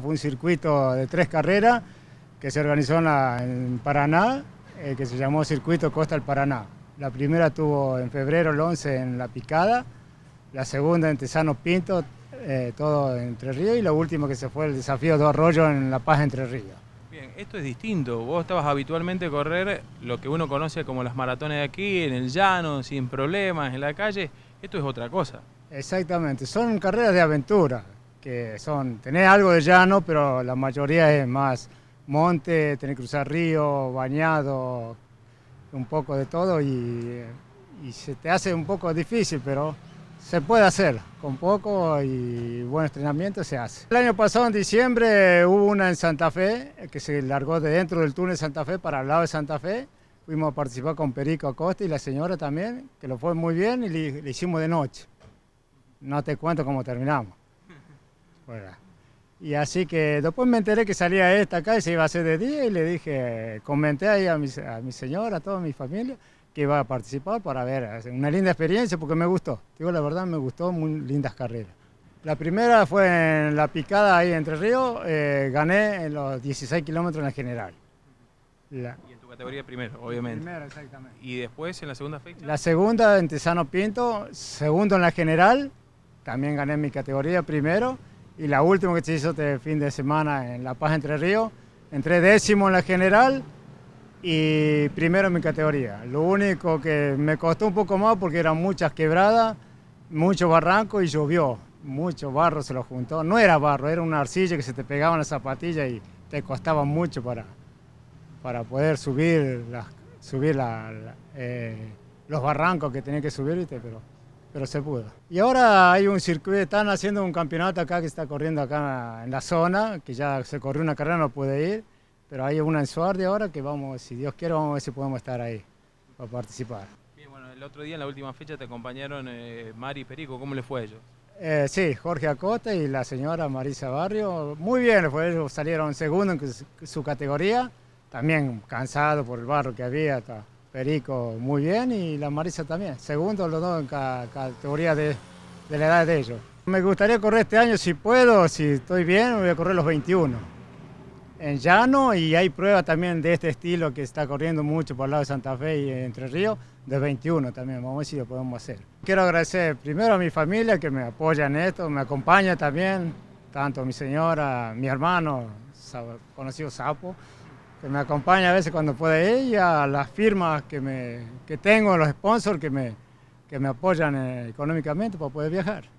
Fue un circuito de tres carreras que se organizó en, Paraná, eh, que se llamó Circuito Costa del Paraná. La primera tuvo en febrero el 11 en La Picada, la segunda en Tesano Pinto, eh, todo en Entre Ríos, y la última que se fue el desafío de Arroyo en La Paz Entre Ríos. Bien, esto es distinto. Vos estabas habitualmente a correr lo que uno conoce como las maratones de aquí, en el llano, sin problemas, en la calle. Esto es otra cosa. Exactamente, son carreras de aventura que son tener algo de llano, pero la mayoría es más monte, tener que cruzar río, bañado, un poco de todo y, se te hace un poco difícil, pero se puede hacer. Con poco y buen entrenamiento se hace. El año pasado, en diciembre, hubo una en Santa Fe que se largó de dentro del túnel Santa Fe para el lado de Santa Fe. Fuimos a participar con Perico Acosta y la señora también, que lo fue muy bien y lo le hicimos de noche. No te cuento cómo terminamos. Y así que después me enteré que salía esta acá y se iba a hacer de día y le dije, comenté ahí a mi, a señora, a toda mi familia, que iba a participar para ver, una linda experiencia porque me gustó, digo la verdad me gustó, muy lindas carreras. La primera fue en la picada ahí Entre Ríos, eh, gané en los 16 kilómetros en la general. y en tu categoría primero, obviamente. Primero, exactamente. ¿Y después en la segunda fecha? La segunda en Tesano Pinto, segundo en la general, también gané en mi categoría primero y la última que se hizo este fin de semana en La Paz Entre Ríos. Entré décimo en la general y primero en mi categoría. Lo único que me costó un poco más porque eran muchas quebradas, muchos barrancos y llovió. Mucho barro se lo juntó. No era barro, era una arcilla que se te pegaba en la zapatilla y te costaba mucho para, para poder subir, eh, los barrancos que tenía que subir, pero pero se pudo. Y ahora hay un circuito, están haciendo un campeonato acá que está corriendo acá en la zona, que ya se corrió una carrera, no puede ir, pero hay una en Suarde ahora que vamos, si Dios quiere, vamos a ver si podemos estar ahí para participar. Bien, bueno, el otro día en la última fecha te acompañaron eh, Mari y Perico, ¿cómo les fue a ellos? Eh, sí, Jorge Acosta y la señora Marisa Barrio, muy bien, pues ellos salieron segundo en su categoría, también cansado por el barro que había. está Perico muy bien y la Marisa también. Segundo los dos en cada categoría de, de la edad de ellos. Me gustaría correr este año si puedo, si estoy bien, voy a correr los 21 en llano y hay pruebas también de este estilo que está corriendo mucho por el lado de Santa Fe y Entre Ríos, de 21 también, vamos a ver si lo podemos hacer. Quiero agradecer primero a mi familia que me apoya en esto, me acompaña también, tanto mi señora, mi hermano, conocido Sapo, que me acompaña a veces cuando puede ella, las firmas que, me, tengo, los sponsors que me, que me apoyan eh, económicamente para poder viajar.